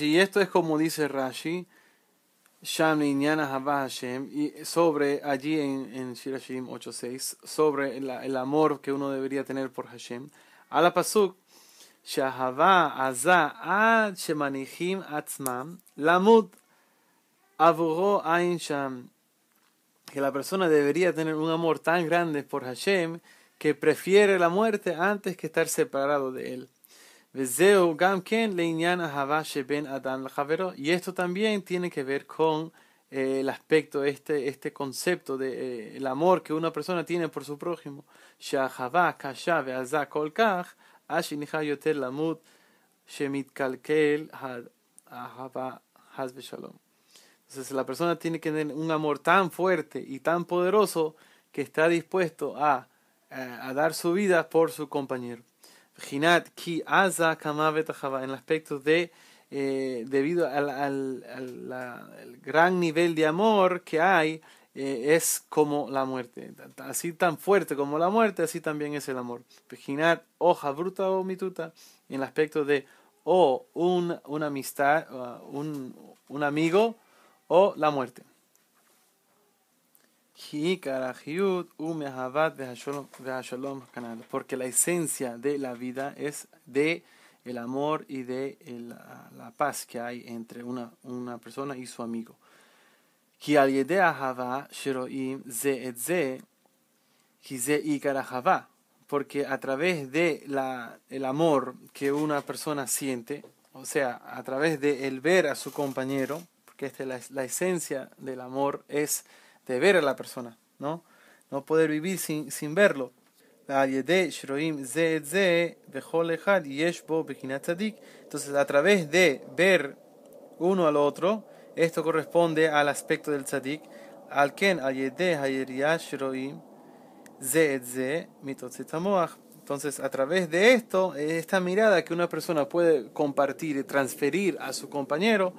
y esto es como dice Rashi, y sobre allí en, Shirashim 8.6, sobre el, amor que uno debería tener por Hashem. Ala Pasuk, Shahava Azah Ad Shemanihim Atzmam, Lamut que la persona debería tener un amor tan grande por Hashem que prefiere la muerte antes que estar separado de él. Y esto también tiene que ver con eh, el aspecto, este, este concepto de eh, amor que una persona tiene por su prójimo. Entonces la persona tiene que tener un amor tan fuerte y tan poderoso que está dispuesto a, eh, a dar su vida por su compañero. Ginat ki aza en el aspecto de eh, debido al, al, gran nivel de amor que hay, eh, es como la muerte. Así tan fuerte como la muerte, así también es el amor. Ginat hoja bruta o mituta, en el aspecto de o un, una amistad, un, un amigo o la muerte. Porque la esencia de la vida es de el amor y de ah, la paz que hay entre una, una persona y su amigo. Porque a través de la, el amor que una persona siente, o sea, a través de el ver a su compañero, porque esta la esencia del amor, es de ver a la persona, ¿no? No poder vivir sin, sin verlo. Entonces, a través de ver uno al otro, esto corresponde al aspecto del tzadik, al ken Entonces, a través de esto, esta mirada que una persona puede compartir y transferir a su compañero,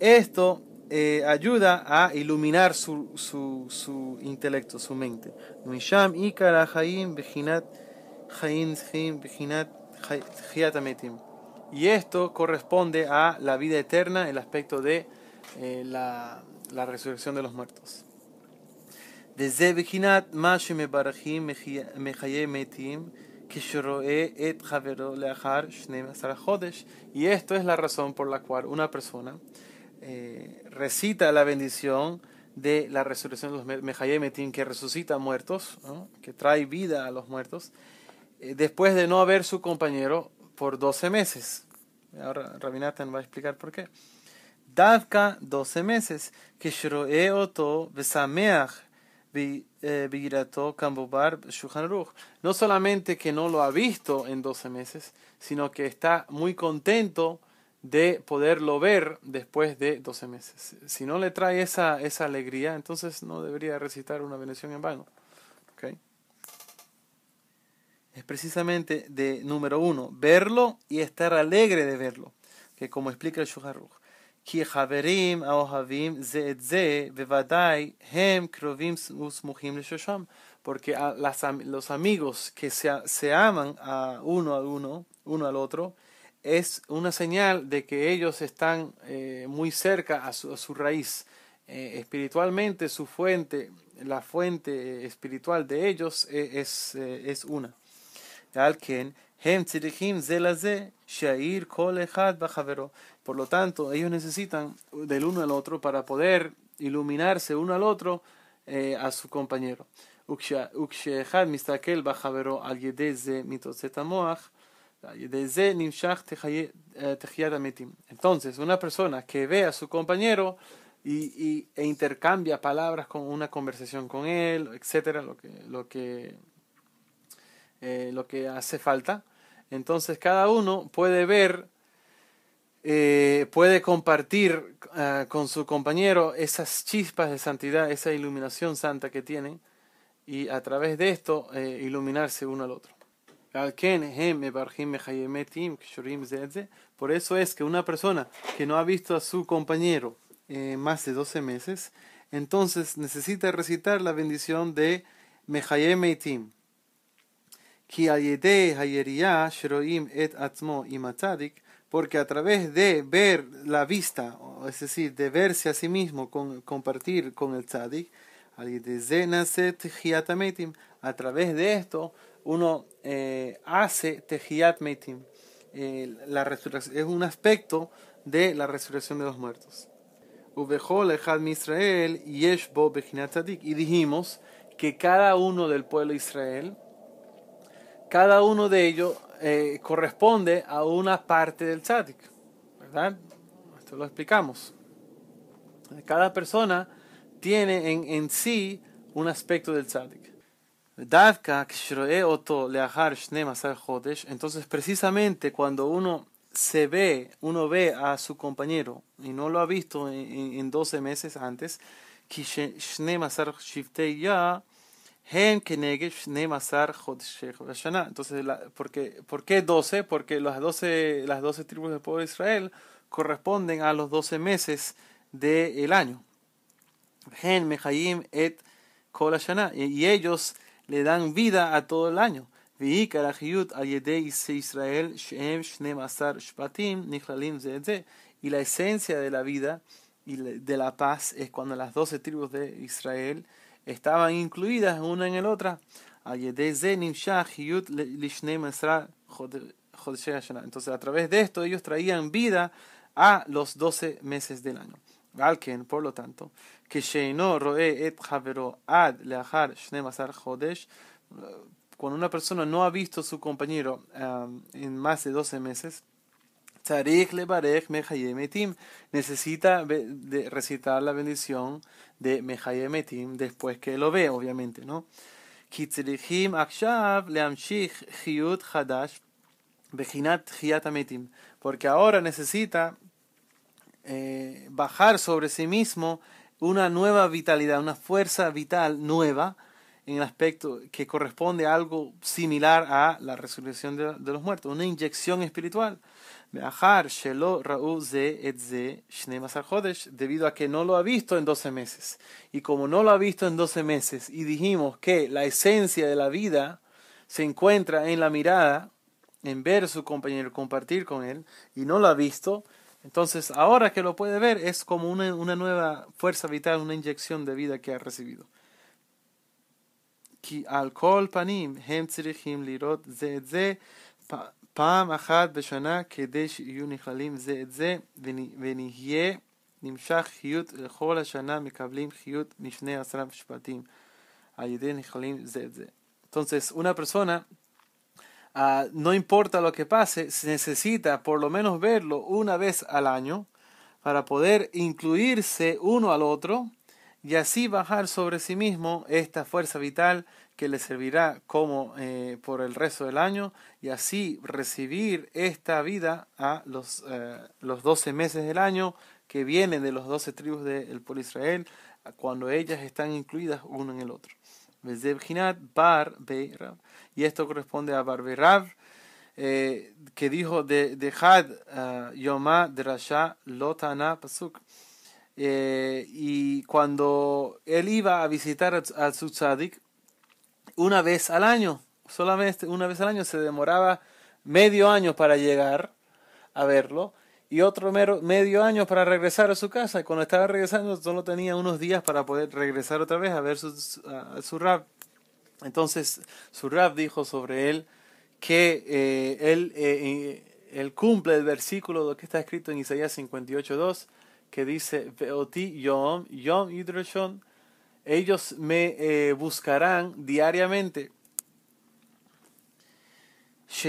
esto eh, ayuda a iluminar su, su, su, intelecto, su mente. Y esto corresponde a la vida eterna, el aspecto de eh, la, resurrección de los muertos. Y esto es la razón por la cual una persona eh, recita la bendición de la resurrección de los Mehayemetim que resucita muertos, que trae vida a los muertos, eh, después de no haber su compañero por 12 meses. Ahora Rabinatan va a explicar por qué. Davka 12 meses, que eh, no solamente que no lo ha visto en 12 meses, sino que está muy contento de poderlo ver después de 12 meses. Si no le trae esa, alegría, entonces no debería recitar una bendición en vano. Es precisamente de número uno, verlo y estar alegre de verlo, que como explica el Shuharuch. Porque los amigos que se, aman a uno a uno, uno al otro, es una señal de que ellos están eh, muy cerca a su, raíz. Eh, espiritualmente, su fuente, la fuente eh, espiritual de ellos es, es una. Por lo tanto, ellos necesitan del uno al otro para poder iluminarse uno al otro a su compañero. Eh, entonces, una persona que ve a su compañero y, e intercambia palabras con una conversación con él, etcétera, lo que, lo que, eh, hace falta. Entonces, cada uno puede ver, eh, puede compartir con su compañero esas chispas de santidad, esa iluminación santa que tienen y a través de esto iluminarse uno al otro. Por eso es que una persona que no ha visto a su compañero eh, más de 12 meses, entonces necesita recitar la bendición de Mehayemeitim. Porque a través de ver la vista, es decir, de verse a sí mismo, con, compartir con el tzadik, a través de esto uno eh, hace Tejiat Meitim. Eh, es un aspecto de la resurrección de los muertos. Israel y dijimos que cada uno del pueblo de Israel, cada uno de ellos eh, corresponde a una parte del tzadik, ¿verdad? Esto lo explicamos. Cada persona tiene en, en sí un aspecto del tzadik. Entonces, precisamente cuando uno se ve, uno ve a su compañero y no lo ha visto en, 12 meses antes, entonces, porque, ¿por qué 12? Porque las 12, las 12 tribus del pueblo de Israel corresponden a los 12 meses del de año. Y ellos le dan vida a todo el año. Y la esencia de la vida y de la paz es cuando las doce tribus de Israel estaban incluidas una en la otra. Entonces a través de esto ellos traían vida a los doce meses del año. Alken, por lo tanto, que Sheino Roe et Javero ad leahar Shnemasar Hodesh, cuando una persona no ha visto a su compañero um, en más de 12 meses, mechayemetim necesita de recitar la bendición de Mechayemetim después que lo ve, obviamente, ¿no? Porque ahora necesita bajar sobre sí mismo una nueva vitalidad, una fuerza vital nueva en el aspecto que corresponde a algo similar a la resurrección de, los muertos, una inyección espiritual. Debido a que no lo ha visto en 12 meses. Y como no lo ha visto en 12 meses, y dijimos que la esencia de la vida se encuentra en la mirada, en ver a su compañero, compartir con él, y no lo ha visto, entonces, ahora que lo puede ver, es como una, una nueva fuerza vital, una inyección de vida que ha recibido. Ki alcohol panim, hem tzirichim lirot ze ze, pam achat beshana, kedesh yunichalim ze ze, venihye, nimshach hiyut, lechol hashana, mikablim hiyut, mishne asram shpatim, ayide nichalim ze ze. Entonces, una persona Ah, no importa lo que pase, se necesita por lo menos verlo una vez al año para poder incluirse uno al otro y así bajar sobre sí mismo esta fuerza vital que le servirá como eh, por el resto del año y así recibir esta vida a los, eh, los 12 meses del año que vienen de los 12 tribus del de Israel cuando ellas están incluidas uno en el otro. Y esto corresponde a Bar eh, que dijo de Had Had eh, yoma drasha lotana pasuk eh, y cuando él iba a visitar al a una vez al año solamente una vez al año se demoraba medio año para llegar a verlo y otro medio año para regresar a su casa. Y cuando estaba regresando solo tenía unos días para poder regresar otra vez a ver su, su rap. Entonces su rap dijo sobre él que eh, eh, él, cumple el versículo que está escrito en Isaías 58.2 que dice, Veoti Yom, Yom ellos me eh, buscarán diariamente es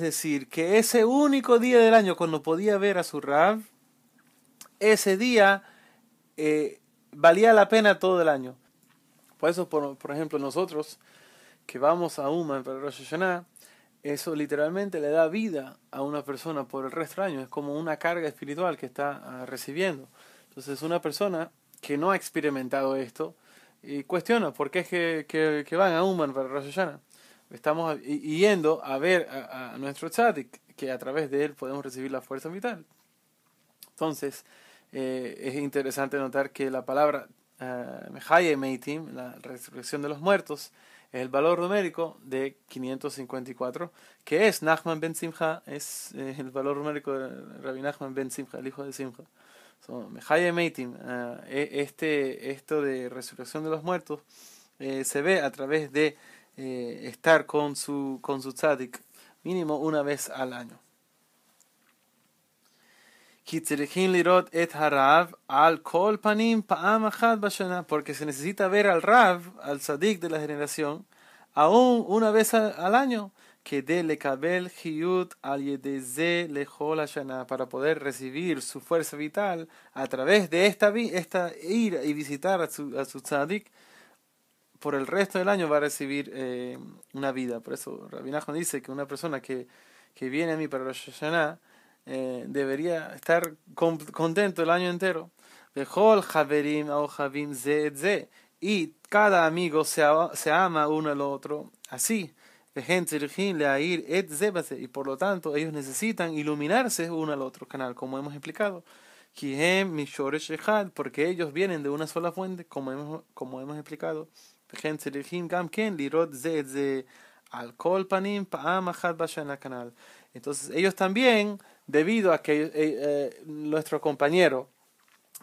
decir, que ese único día del año cuando podía ver a su Rav, ese día eh, valía la pena todo el año. Por eso, por, ejemplo, nosotros que vamos a Uma para Rosh Hashanah, eso literalmente le da vida a una persona por el resto del año. Es como una carga espiritual que está ah, recibiendo. Entonces, una persona que no ha experimentado esto, y cuestiono, ¿por qué es que, van a Uman para Rosh Estamos yendo a ver a, nuestro tzadik, que a través de él podemos recibir la fuerza vital. Entonces, eh, es interesante notar que la palabra eh, Mejaye Meitim, la resurrección de los muertos, es el valor numérico de 554, que es Nachman ben Simcha, es el valor numérico de Rabbi Nachman ben Simcha, el hijo de Simcha. So, ah, e, este, esto de resurrección de los muertos eh, se ve a través de eh, estar con su, con su tzadik mínimo una vez al año. Porque se necesita ver al Rav, al Sadik de la generación, aún una vez al año para poder recibir su fuerza vital a través de esta, esta ir y visitar a su, a tzadik por el resto del año va a recibir eh, una vida. Por eso Rabinajo dice que una persona que, que viene a mí para Rosh Hashanah eh, debería estar contento el año entero. Y cada amigo se, se ama uno al otro así. Y por lo tanto, ellos necesitan iluminarse uno al otro canal, como hemos explicado. Porque ellos vienen de una sola fuente, como hemos, como hemos explicado. Entonces, ellos también, debido a que eh, eh, nuestro compañero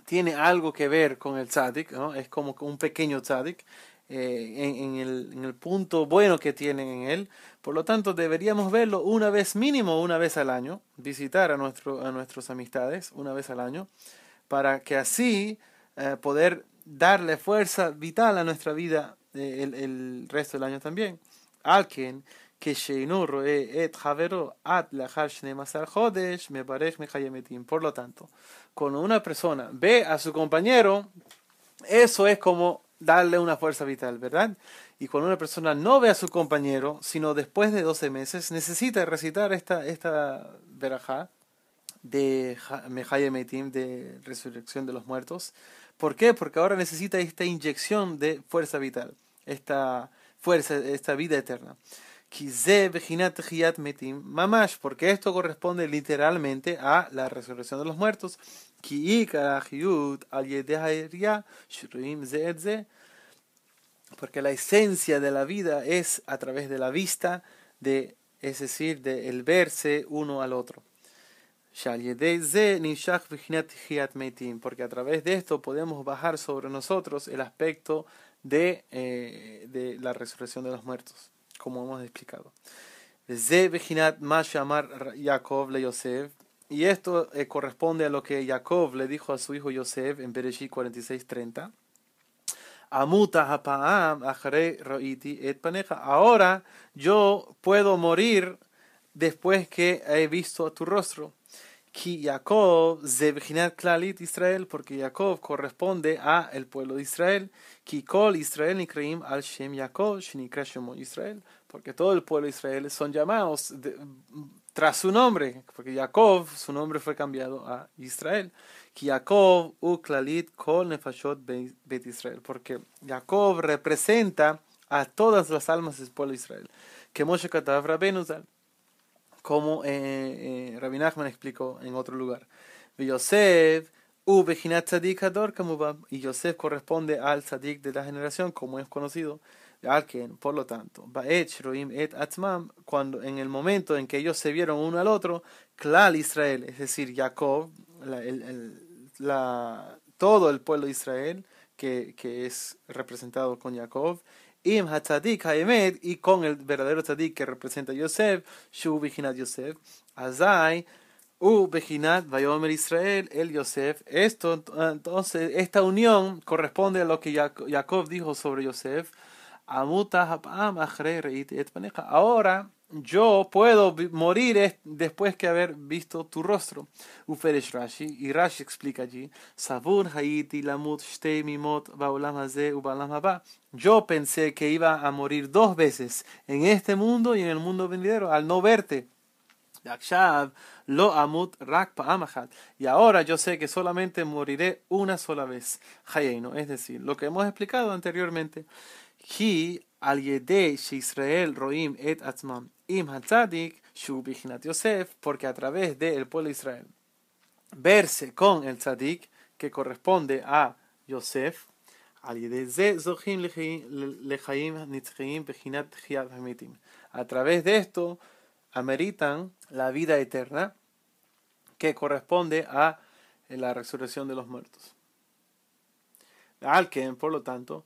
tiene algo que ver con el tzadik, ¿no? es como un pequeño tzadik, eh, en, el, punto bueno que tienen en él. Por lo tanto, deberíamos verlo una vez mínimo, una vez al año, visitar a, nuestros a nuestros amistades una vez al año, para que así eh, poder darle fuerza vital a nuestra vida eh, el, resto del año también. alguien que et Javero at me Por lo tanto, cuando una persona ve a su compañero, eso es como darle una fuerza vital, ¿verdad? Y cuando una persona no ve a su compañero, sino después de 12 meses, necesita recitar esta, esta verajá de Mejaye Meitim, de Resurrección de los Muertos. ¿Por qué? Porque ahora necesita esta inyección de fuerza vital, esta fuerza, esta vida eterna. Mamash, porque esto corresponde literalmente a la resurrección de los muertos porque la esencia de la vida es a través de la vista, de, es decir, de el verse uno al otro. Porque a través de esto podemos bajar sobre nosotros el aspecto de, eh, de la resurrección de los muertos, como hemos explicado. Y esto eh, corresponde a lo que Jacob le dijo a su hijo Yosef en Bereshit 46:30. Ahora yo puedo morir después que he visto tu rostro. Ki Jacob klalit Israel, porque Jacob corresponde a el pueblo de Israel. Ki Israel al Shem Jacob, Israel, porque todo el pueblo de Israel son llamados tras su nombre, porque Jacob, su nombre fue cambiado a Israel. Jacob uklalit kol nefashot bet Israel, porque Jacob representa a todas las almas del pueblo de Israel. Que Moshe como eh, eh, explicó en otro lugar. Yosef y Yosef corresponde al tzadik de la generación, como es conocido. Por lo tanto, et atmam, cuando en el momento en que ellos se vieron uno al otro, Klal Israel, es decir, Jacob, la, todo el pueblo de Israel, que, que es representado con Jacob, Im y con el verdadero Tzadik que representa a Yosef, Shu Yosef, Azai, U ba'yomer Israel, el Yosef. Esto, entonces, esta unión corresponde a lo que Jacob dijo sobre Yosef. Ahora yo puedo morir después que haber visto tu rostro. Rashi, y Rashi explica allí, Sabur Haiti Lamut Mimot Yo pensé que iba a morir dos veces, en este mundo y en el mundo venidero, al no verte. Lo amut Y ahora yo sé que solamente moriré una sola vez. es decir, lo que hemos explicado anteriormente al Israel roim et im shu Yosef, porque a través del de pueblo de Israel verse con el tzadik que corresponde a Yosef, a través de esto ameritan la vida eterna que corresponde a la resurrección de los muertos. que por lo tanto,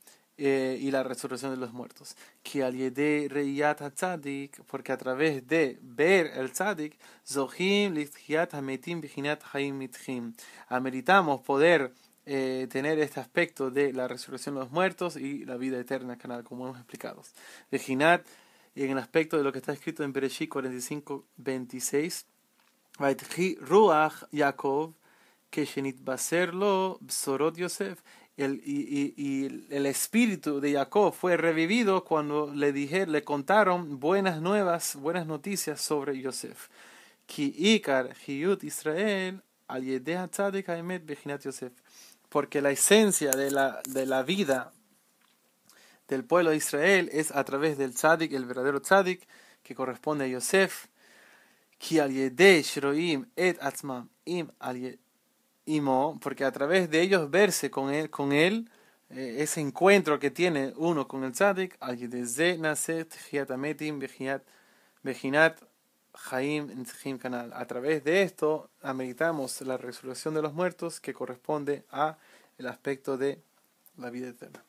Eh, y la resurrección de los muertos. Que al porque a través de ver el tzadik, zohim hametim haim Ameritamos poder eh, tener este aspecto de la resurrección de los muertos y la vida eterna, como hemos explicado. Y en el aspecto de lo que está escrito en Bereshit 45, 26, Ruach Yaakov, que Shenit Yosef, y, el espíritu de Jacob fue revivido cuando le dije, le contaron buenas nuevas, buenas noticias sobre Yosef. Israel porque la esencia de la, de la vida del pueblo de Israel es a través del tzadik, el verdadero tzadik, que corresponde a Yosef. Ki al et atzmam im al y Mo, porque a través de ellos verse con él, con él eh, ese encuentro que tiene uno con el tzadik, a través de esto ameritamos la resurrección de los muertos que corresponde a el aspecto de la vida eterna.